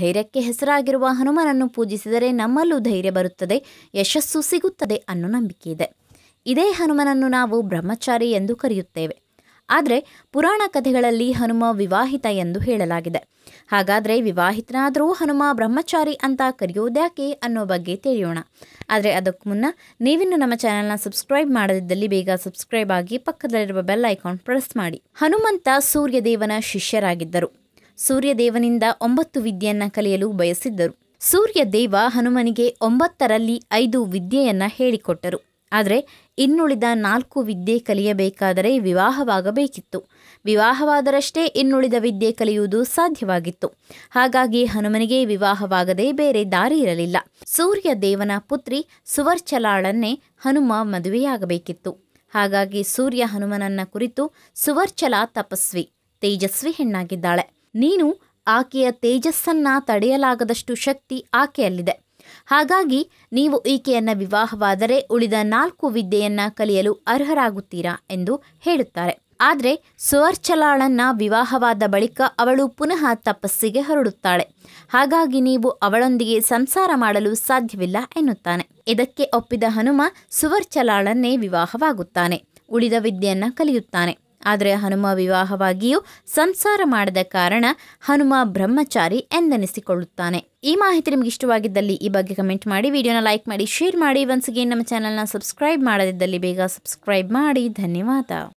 ಧೈರ್ಯಕ್ಕೆ ಹೆಸರಾಗಿರುವ ಹನುಮನನ್ನು ಪೂಜಿಸಿದರೆ ನಮ್ಮಲ್ಲೂ ಧೈರ್ಯ ಬರುತ್ತದೆ ಯಶಸ್ಸು ಸಿಗುತ್ತದೆ ಅನ್ನೋ ನಂಬಿಕೆ ಇದೆ ಇದೇ ಹನುಮನನ್ನು ನಾವು ಬ್ರಹ್ಮಚಾರಿ ಎಂದು ಕರೆಯುತ್ತೇವೆ ಆದರೆ ಪುರಾಣ ಕಥೆಗಳಲ್ಲಿ ಹನುಮ ವಿವಾಹಿತ ಎಂದು ಹೇಳಲಾಗಿದೆ ಹಾಗಾದರೆ ವಿವಾಹಿತನಾದರೂ ಹನುಮ ಬ್ರಹ್ಮಚಾರಿ ಅಂತ ಕರೆಯೋದ್ಯಾಕೆ ಅನ್ನೋ ಬಗ್ಗೆ ತಿಳಿಯೋಣ ಆದರೆ ಅದಕ್ಕೂ ಮುನ್ನ ನೀವಿನ್ನು ನಮ್ಮ ಚಾನೆಲ್ನ ಸಬ್ಸ್ಕ್ರೈಬ್ ಮಾಡದಿದ್ದಲ್ಲಿ ಬೇಗ ಸಬ್ಸ್ಕ್ರೈಬ್ ಆಗಿ ಪಕ್ಕದಲ್ಲಿರುವ ಬೆಲ್ ಐಕಾನ್ ಪ್ರೆಸ್ ಮಾಡಿ ಹನುಮಂತ ಸೂರ್ಯದೇವನ ಶಿಷ್ಯರಾಗಿದ್ದರು ಸೂರ್ಯದೇವನಿಂದ ಒಂಬತ್ತು ವಿದ್ಯೆಯನ್ನ ಕಲಿಯಲು ಬಯಸಿದ್ದರು ಸೂರ್ಯದೇವ ಹನುಮನಿಗೆ ಒಂಬತ್ತರಲ್ಲಿ ಐದು ವಿದ್ಯೆಯನ್ನ ಹೇಳಿಕೊಟ್ಟರು ಆದರೆ ಇನ್ನುಳಿದ ನಾಲ್ಕು ವಿದ್ಯೆ ಕಲಿಯಬೇಕಾದರೆ ವಿವಾಹವಾಗಬೇಕಿತ್ತು ವಿವಾಹವಾದರಷ್ಟೇ ಇನ್ನುಳಿದ ವಿದ್ಯೆ ಕಲಿಯುವುದು ಸಾಧ್ಯವಾಗಿತ್ತು ಹಾಗಾಗಿ ಹನುಮನಿಗೆ ವಿವಾಹವಾಗದೆ ಬೇರೆ ದಾರಿ ಇರಲಿಲ್ಲ ಸೂರ್ಯ ದೇವನ ಪುತ್ರಿ ಸುವರ್ಚಲಾಳನ್ನೇ ಹನುಮ ಮದುವೆಯಾಗಬೇಕಿತ್ತು ಹಾಗಾಗಿ ಸೂರ್ಯ ಹನುಮನನ್ನ ಕುರಿತು ಸುವರ್ಚಲಾ ತಪಸ್ವಿ ತೇಜಸ್ವಿ ಹೆಣ್ಣಾಗಿದ್ದಾಳೆ ನೀನು ಆಕೆಯ ತೇಜಸ್ಸನ್ನು ತಡೆಯಲಾಗದಷ್ಟು ಶಕ್ತಿ ಆಕೆಯಲ್ಲಿದೆ ಹಾಗಾಗಿ ನೀವು ಈಕೆಯನ್ನು ವಿವಾಹವಾದರೆ ಉಳಿದ ನಾಲ್ಕು ವಿದ್ಯೆಯನ್ನು ಕಲಿಯಲು ಅರ್ಹರಾಗುತ್ತೀರಾ ಎಂದು ಹೇಳುತ್ತಾರೆ ಆದರೆ ಸುವರ್ಚಲಾಳನ್ನ ವಿವಾಹವಾದ ಬಳಿಕ ಅವಳು ಪುನಃ ತಪಸ್ಸಿಗೆ ಹೊರಡುತ್ತಾಳೆ ಹಾಗಾಗಿ ನೀವು ಅವಳೊಂದಿಗೆ ಸಂಸಾರ ಮಾಡಲು ಸಾಧ್ಯವಿಲ್ಲ ಎನ್ನುತ್ತಾನೆ ಇದಕ್ಕೆ ಒಪ್ಪಿದ ಹನುಮ ಸುವರ್ಚಲಾಳನ್ನೇ ವಿವಾಹವಾಗುತ್ತಾನೆ ಉಳಿದ ವಿದ್ಯೆಯನ್ನು ಕಲಿಯುತ್ತಾನೆ ಆದರೆ ಹನುಮ ವಿವಾಹವಾಗಿಯೂ ಸಂಸಾರ ಮಾಡದ ಕಾರಣ ಹನುಮ ಬ್ರಹ್ಮಚಾರಿ ಎಂದೆನಿಸಿಕೊಳ್ಳುತ್ತಾನೆ ಈ ಮಾಹಿತಿ ನಿಮಗೆ ಇಷ್ಟವಾಗಿದ್ದಲ್ಲಿ ಈ ಬಗ್ಗೆ ಕಮೆಂಟ್ ಮಾಡಿ ವಿಡಿಯೋನ ಲೈಕ್ ಮಾಡಿ ಶೇರ್ ಮಾಡಿ ಒನ್ಸ್ ನಮ್ಮ ಚಾನಲ್ನ ಸಬ್ಸ್ಕ್ರೈಬ್ ಮಾಡದಿದ್ದಲ್ಲಿ ಬೇಗ ಸಬ್ಸ್ಕ್ರೈಬ್ ಮಾಡಿ ಧನ್ಯವಾದ